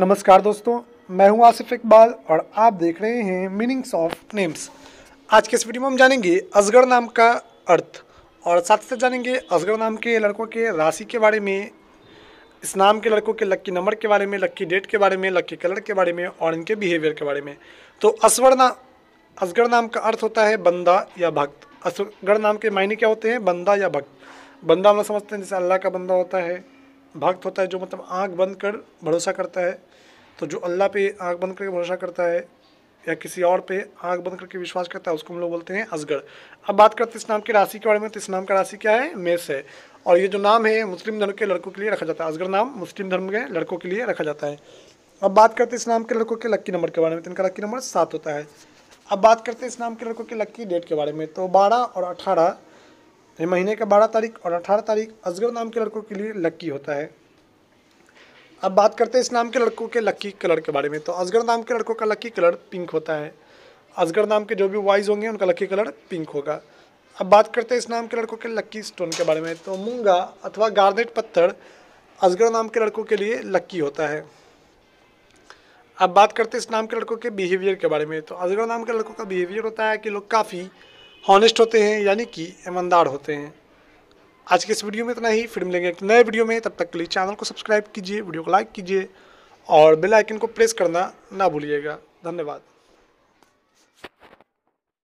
नमस्कार दोस्तों मैं हूं आसिफ इकबाल और आप देख रहे हैं मीनिंग्स ऑफ नेम्स आज के इस वीडियो में हम जानेंगे असगर नाम का अर्थ और साथ साथ जानेंगे असगर नाम के लड़कों के राशि के बारे में इस नाम के लड़कों के लक्की नंबर के बारे में लक्की डेट के बारे में लक्की कलर के बारे में और इनके बिहेवियर के बारे में तो असवर नाम असगर नाम का अर्थ होता है बंदा या भक्त असगर नाम के मायने क्या होते हैं बंदा या भक्त बंदा हम समझते हैं जैसे अल्लाह का बंदा होता है भक्त होता है जो मतलब आँख बंद कर भरोसा करता है तो जो अल्लाह पे आँख बंद करके भरोसा करता है या किसी और पे आँख बंद करके विश्वास करता है उसको हम लोग बोलते हैं असगर अब बात करते हैं इस नाम की राशि के बारे में तो इस नाम का राशि क्या है मेष है और ये जो नाम है मुस्लिम धर्म के लड़कों के लिए रखा जाता है असगर नाम मुस्लिम धर्म के लड़कों के लिए रखा जाता है अब बात करते हैं इस नाम के लड़कों के लक्की नंबर के बारे में तो इनका लक्की नंबर सात होता है अब बात करते हैं इस नाम के लड़कों के लक्की डेट के बारे में तो बारह और अठारह ये महीने का बारह तारीख और अठारह तारीख अजगर नाम के लड़कों के लिए लक्की होता है अब बात करते हैं इस नाम के लड़कों के लक्की कलर के बारे में तो असगर नाम के लड़कों का लक्की कलर पिंक होता है असगर नाम के जो भी वाइज होंगे उनका लक्की कलर पिंक होगा अब बात करते हैं इस नाम के लड़कों के लक्की स्टोन के बारे में तो मूंगा अथवा गार्नेट पत्थर असगर नाम के लड़कों के लिए लक्की होता है अब बात करते हैं इस नाम के लड़कों के बिहेवियर के बारे में तो अजगर नाम के लड़कों का बिहेवियर होता है कि लोग काफ़ी हॉनेस्ट होते हैं यानी कि ईमानदार होते हैं आज के इस वीडियो में इतना ही फिर मिलेंगे एक नए वीडियो में तब तक के लिए चैनल को सब्सक्राइब कीजिए वीडियो को लाइक कीजिए और बेल आइकन को प्रेस करना ना भूलिएगा धन्यवाद